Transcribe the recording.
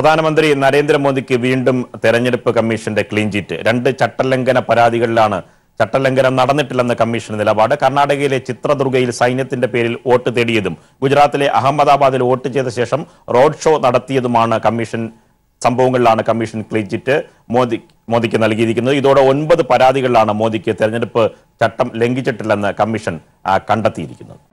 പ്രധാനമന്ത്രി നരേന്ദ്രമോദിക്ക് വീണ്ടും തെരഞ്ഞെടുപ്പ് കമ്മീഷന്റെ ക്ലീൻ ചിറ്റ് രണ്ട് ചട്ടലംഘന പരാതികളിലാണ് ചട്ടലംഘനം നടന്നിട്ടില്ലെന്ന കമ്മീഷൻ നിലപാട് കർണാടകയിലെ ചിത്രദുർഗയിൽ സൈന്യത്തിന്റെ പേരിൽ വോട്ട് തേടിയതും ഗുജറാത്തിലെ അഹമ്മദാബാദിൽ വോട്ട് ചെയ്ത ശേഷം റോഡ് ഷോ നടത്തിയതുമാണ് കമ്മീഷൻ സംഭവങ്ങളിലാണ് കമ്മീഷൻ ക്ലീൻ ചിറ്റ് മോദി മോദിക്ക് നൽകിയിരിക്കുന്നത് ഇതോടെ ഒൻപത് പരാതികളിലാണ് മോദിക്ക് തെരഞ്ഞെടുപ്പ് ചട്ടം ലംഘിച്ചിട്ടില്ലെന്ന് കമ്മീഷൻ കണ്ടെത്തിയിരിക്കുന്നത്